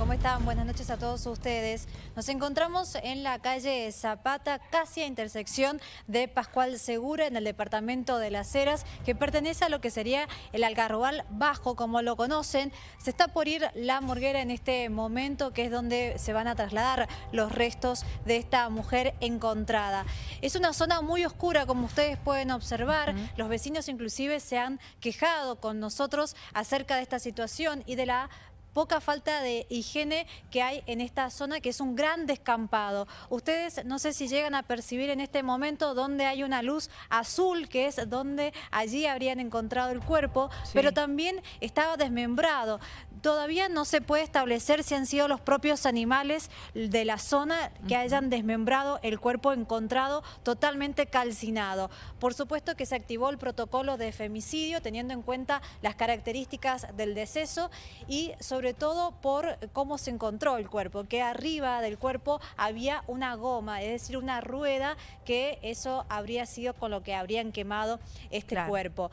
¿Cómo están? Buenas noches a todos ustedes. Nos encontramos en la calle Zapata, casi a intersección de Pascual Segura, en el departamento de Las Heras, que pertenece a lo que sería el Algarrobal Bajo, como lo conocen. Se está por ir la morguera en este momento, que es donde se van a trasladar los restos de esta mujer encontrada. Es una zona muy oscura, como ustedes pueden observar. Los vecinos inclusive se han quejado con nosotros acerca de esta situación y de la poca falta de higiene que hay en esta zona, que es un gran descampado. Ustedes no sé si llegan a percibir en este momento donde hay una luz azul, que es donde allí habrían encontrado el cuerpo, pero también estaba desmembrado. Todavía no se puede establecer si han sido los propios animales de la zona que hayan desmembrado el cuerpo encontrado totalmente calcinado. Por supuesto que se activó el protocolo de femicidio teniendo en cuenta las características del deceso y sobre sobre todo por cómo se encontró el cuerpo, que arriba del cuerpo había una goma, es decir, una rueda, que eso habría sido con lo que habrían quemado este cuerpo.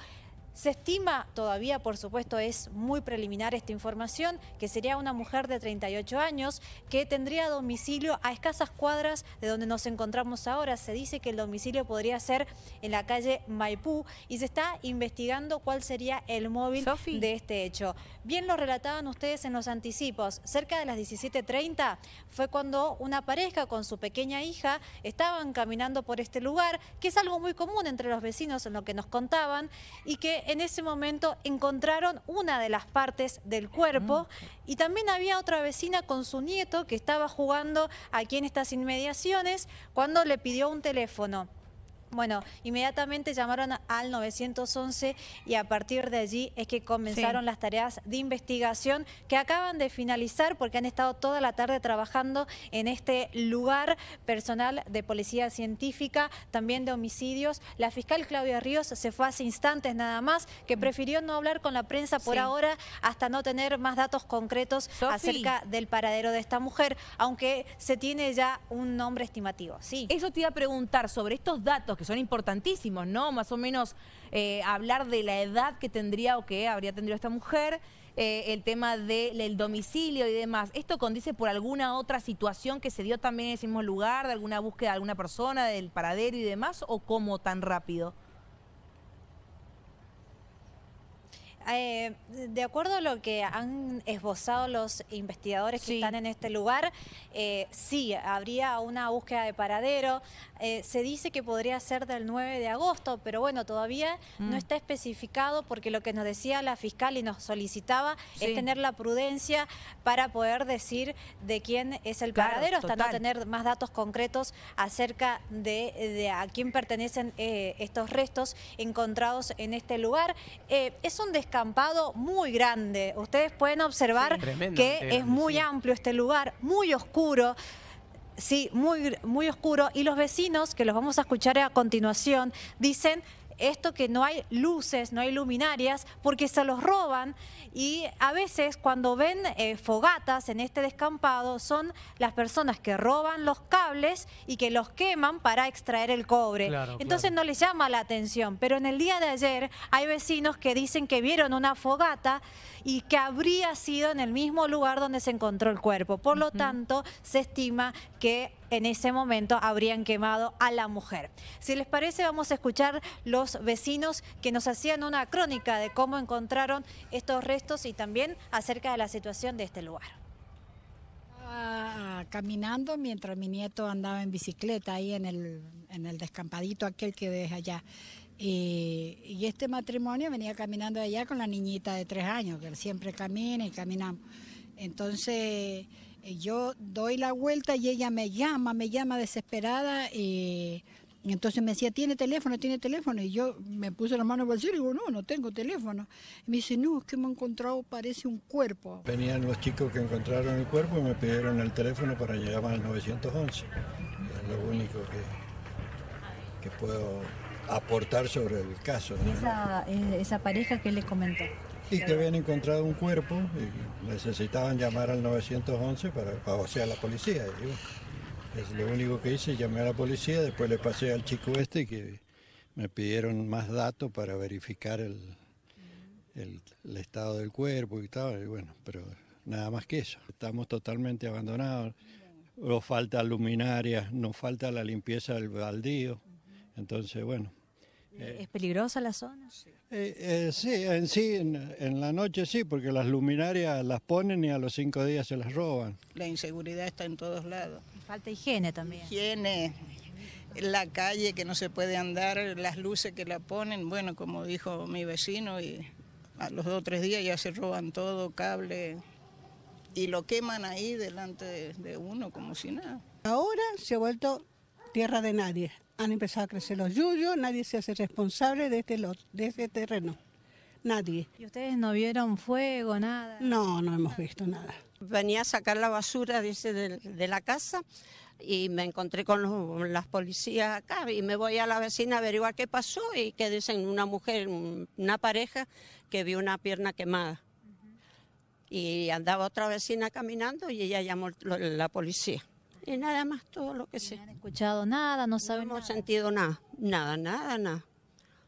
Se estima, todavía por supuesto es muy preliminar esta información, que sería una mujer de 38 años que tendría domicilio a escasas cuadras de donde nos encontramos ahora. Se dice que el domicilio podría ser en la calle Maipú y se está investigando cuál sería el móvil de este hecho. Bien lo relataban ustedes en los anticipos. Cerca de las 17.30 fue cuando una pareja con su pequeña hija estaban caminando por este lugar, que es algo muy común entre los vecinos en lo que nos contaban y que en ese momento encontraron una de las partes del ah, cuerpo y también había otra vecina con su nieto que estaba jugando aquí en estas inmediaciones cuando le pidió un teléfono. Bueno, inmediatamente llamaron al 911 y a partir de allí es que comenzaron las tareas de investigación que acaban de finalizar porque han estado toda la tarde trabajando en este lugar personal de policía científica, también de homicidios. La fiscal Claudia Ríos se fue hace instantes nada más, que mm. prefirió no hablar con la prensa por ahora hasta no tener más datos concretos acerca del paradero de esta mujer, aunque se tiene ya un nombre estimativo. Sí. Eso te iba a preguntar sobre estos datos que son importantísimos, ¿no? Más o menos eh, hablar de la edad que tendría o que habría tenido esta mujer, eh, el tema del domicilio y demás. ¿Esto condice por alguna otra situación que se dio también en ese mismo lugar, de alguna búsqueda de alguna persona, del paradero y demás, o cómo tan rápido? Eh, de acuerdo a lo que han esbozado los investigadores que están en este lugar, eh, sí, habría una búsqueda de paradero. Eh, se dice que podría ser del 9 de agosto, pero bueno, todavía no mm. está especificado porque lo que nos decía la fiscal y nos solicitaba es tener la prudencia para poder decir de quién es el paradero, hasta no tener más datos concretos acerca de, de a quién pertenecen estos restos encontrados en este lugar. es un descanso muy grande. Ustedes pueden observar que es muy amplio este lugar, muy oscuro. Sí, muy, muy oscuro. Y los vecinos, que los vamos a escuchar a continuación, dicen esto que no hay luces, no hay luminarias, porque se los roban y a veces cuando ven eh, fogatas en este descampado son las personas que roban los cables y que los queman para extraer el cobre. Entonces no les llama la atención, pero en el día de ayer hay vecinos que dicen que vieron una fogata y que habría sido en el mismo lugar donde se encontró el cuerpo. Por lo tanto, se estima que en ese momento habrían quemado a la mujer. Si les parece, vamos a escuchar los vecinos que nos hacían una crónica de cómo encontraron estos restos y también acerca de la situación de este lugar. Estaba caminando mientras mi nieto andaba en bicicleta ahí en el, en el descampadito aquel que ves allá. Y, y, este matrimonio venía caminando allá con la niñita de tres años, que él siempre camina y caminamos. Entonces eh, yo doy la vuelta y ella me llama, me llama desesperada. Eh, y entonces me decía, ¿tiene teléfono? ¿Tiene teléfono? Y yo me puse la mano en el y digo, no, no tengo teléfono. Y me dice, no, es que me ha encontrado, parece un cuerpo. Venían los chicos que encontraron el cuerpo y me pidieron el teléfono para llegar al 911. Es lo único que, que puedo aportar sobre el caso. ¿Y eh, esa, pareja que les comentó? Y que habían encontrado un cuerpo y necesitaban llamar al 911, para, o sea, a la policía. Es lo único que hice, llamé a la policía, después le pasé al chico este que me pidieron más datos para verificar el, estado del cuerpo y tal, y bueno, pero nada más que eso. Estamos totalmente abandonados, nos falta luminaria... nos falta la limpieza del baldío. Entonces, bueno. Eh, ¿Es peligrosa la zona? sí, eh, eh, en sí, en, la noche sí, porque las luminarias las ponen y a los cinco días se las roban. La inseguridad está en todos lados. Falta higiene también. Higiene, la calle que no se puede andar, las luces que la ponen, bueno, como dijo mi vecino, y a los dos o tres días ya se roban todo, cable, y lo queman ahí delante de uno como si nada. Ahora se ha vuelto tierra de nadie. Han empezado a crecer los yuyos, nadie se hace responsable de este, lot, de este terreno. Nadie. ¿Y ustedes no vieron fuego, nada? No, no hemos visto nada. Venía a sacar la basura, dice, de, la casa y me encontré con las policías acá y me voy a la vecina a averiguar qué pasó y que dicen una mujer, una pareja que vio una pierna quemada. Y andaba otra vecina caminando y ella llamó la policía. Y nada más todo lo que sé. No han escuchado nada, no saben. No han sentido nada, nada, nada, nada.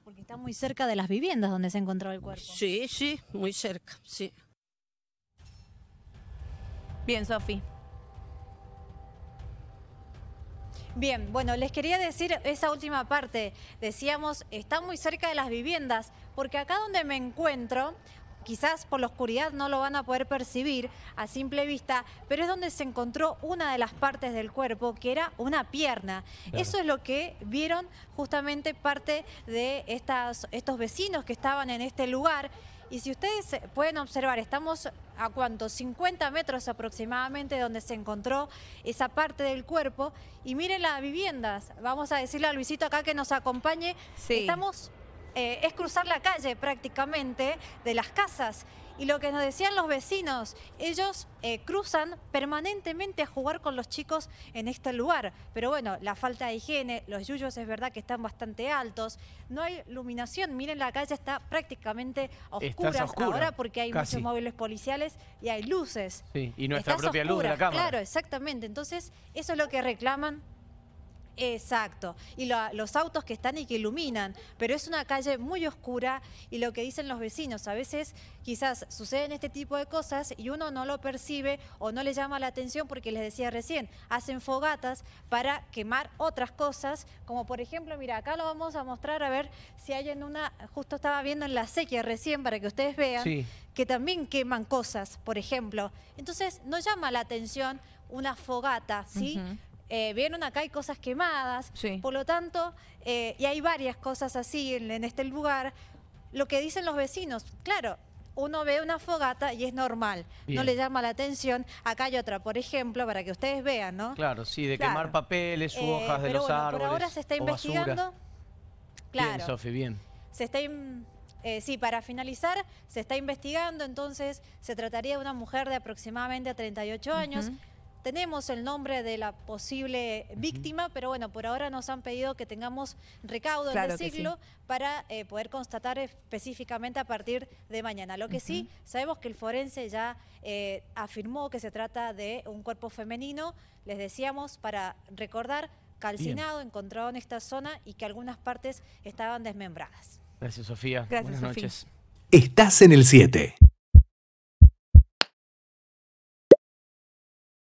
Porque está muy cerca de las viviendas donde se encontró el cuerpo. Sí, sí, muy cerca, sí. Bien, Sofi. Bien, bueno, les quería decir esa última parte. Decíamos, está muy cerca de las viviendas, porque acá donde me encuentro quizás por la oscuridad no lo van a poder percibir a simple vista, pero es donde se encontró una de las partes del cuerpo, que era una pierna. Eso es lo que vieron justamente parte de estas, estos vecinos que estaban en este lugar. Y si ustedes eh, pueden observar, estamos a cuánto, 50 metros aproximadamente donde se encontró esa parte del cuerpo. Y miren las viviendas, vamos a decirle a Luisito acá que nos acompañe. Estamos eh, es cruzar la calle prácticamente de las casas. Y lo que nos decían los vecinos, ellos eh, cruzan permanentemente a jugar con los chicos en este lugar. Pero bueno, la falta de higiene, los yuyos es verdad que están bastante altos, no hay iluminación. Miren, la calle está prácticamente oscura, ahora porque hay muchos móviles policiales y hay luces. Sí, y nuestra propia luz de la cámara. Claro, exactamente. Entonces, eso es lo que reclaman Exacto. Y los autos que están y que iluminan. Pero es una calle muy oscura y lo que dicen los vecinos, a veces quizás suceden este tipo de cosas y uno no lo percibe o no le llama la atención porque les decía recién, hacen fogatas para quemar otras cosas, como por ejemplo, mira, acá lo vamos a mostrar a ver si hay en una, justo estaba viendo en la sequía recién para que ustedes vean, que también queman cosas, por ejemplo. Entonces, no llama la atención una fogata, ¿sí? eh, vieron acá hay cosas quemadas, por lo tanto, eh, y hay varias cosas así en, este lugar. Lo que dicen los vecinos, claro, uno ve una fogata y es normal, no le llama la atención. Acá hay otra, por ejemplo, para que ustedes vean, ¿no? Claro, sí, de quemar papeles u eh, hojas de los árboles. Por ahora se está investigando. Claro. Bien, Se está, eh, sí, para finalizar, se está investigando, entonces se trataría de una mujer de aproximadamente 38 años tenemos el nombre de la posible víctima, pero bueno, por ahora nos han pedido que tengamos recaudo en el siglo para eh, poder constatar específicamente a partir de mañana. Lo que sí, sabemos que el forense ya eh, afirmó que se trata de un cuerpo femenino, les decíamos, para recordar, calcinado, encontrado en esta zona y que algunas partes estaban desmembradas. Gracias, Sofía. Buenas noches. Estás en el 7.